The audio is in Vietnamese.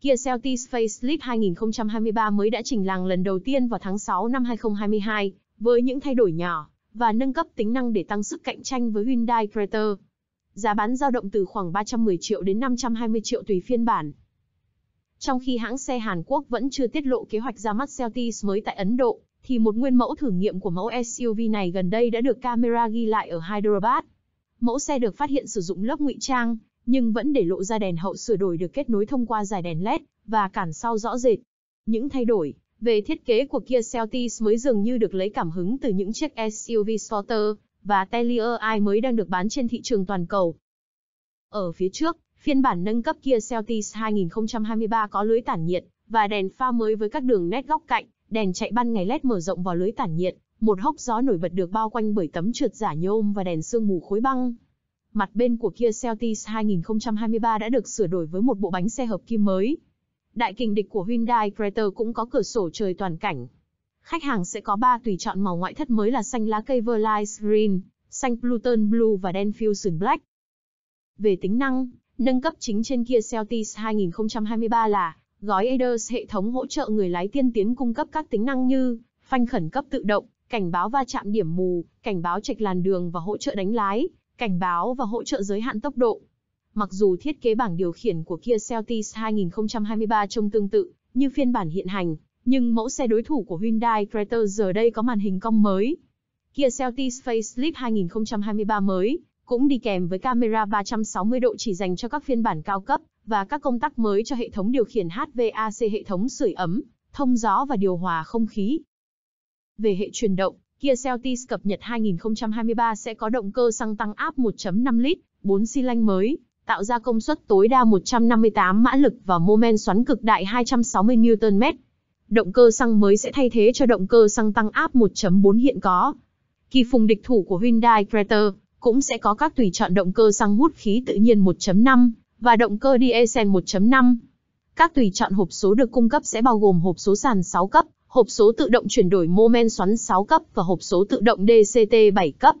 Kia Celtis Facelift 2023 mới đã chỉnh làng lần đầu tiên vào tháng 6 năm 2022, với những thay đổi nhỏ và nâng cấp tính năng để tăng sức cạnh tranh với Hyundai Creta. Giá bán dao động từ khoảng 310 triệu đến 520 triệu tùy phiên bản. Trong khi hãng xe Hàn Quốc vẫn chưa tiết lộ kế hoạch ra mắt Celtis mới tại Ấn Độ, thì một nguyên mẫu thử nghiệm của mẫu SUV này gần đây đã được camera ghi lại ở Hyderabad. Mẫu xe được phát hiện sử dụng lớp ngụy trang, nhưng vẫn để lộ ra đèn hậu sửa đổi được kết nối thông qua dải đèn LED và cản sau rõ rệt. Những thay đổi về thiết kế của Kia Celtis mới dường như được lấy cảm hứng từ những chiếc SUV Sporter và Terrier i mới đang được bán trên thị trường toàn cầu. Ở phía trước, phiên bản nâng cấp Kia Celtis 2023 có lưới tản nhiệt và đèn pha mới với các đường nét góc cạnh đèn chạy ban ngày lét mở rộng vào lưới tản nhiệt, một hốc gió nổi bật được bao quanh bởi tấm trượt giả nhôm và đèn sương mù khối băng. Mặt bên của Kia Celtis 2023 đã được sửa đổi với một bộ bánh xe hợp kim mới. Đại kình địch của Hyundai Creta cũng có cửa sổ trời toàn cảnh. Khách hàng sẽ có 3 tùy chọn màu ngoại thất mới là xanh lá cây Verlice Green, xanh Pluton Blue và đen Fusion Black. Về tính năng, nâng cấp chính trên Kia Celtis 2023 là Gói ADERS hệ thống hỗ trợ người lái tiên tiến cung cấp các tính năng như phanh khẩn cấp tự động, cảnh báo va chạm điểm mù, cảnh báo trạch làn đường và hỗ trợ đánh lái, cảnh báo và hỗ trợ giới hạn tốc độ. Mặc dù thiết kế bảng điều khiển của Kia Celtis 2023 trông tương tự như phiên bản hiện hành, nhưng mẫu xe đối thủ của Hyundai Creta giờ đây có màn hình cong mới. Kia Celtis Facelift 2023 mới cũng đi kèm với camera 360 độ chỉ dành cho các phiên bản cao cấp và các công tắc mới cho hệ thống điều khiển HVAC hệ thống sưởi ấm, thông gió và điều hòa không khí. Về hệ truyền động, Kia Seltis cập nhật 2023 sẽ có động cơ xăng tăng áp 1.5 lít, 4 xi lanh mới, tạo ra công suất tối đa 158 mã lực và mô men xoắn cực đại 260 Nm. Động cơ xăng mới sẽ thay thế cho động cơ xăng tăng áp 1.4 hiện có. Kỳ phùng địch thủ của Hyundai Creta cũng sẽ có các tùy chọn động cơ xăng hút khí tự nhiên 1.5 và động cơ diesel 1.5. Các tùy chọn hộp số được cung cấp sẽ bao gồm hộp số sàn 6 cấp, hộp số tự động chuyển đổi mô men xoắn 6 cấp và hộp số tự động DCT 7 cấp.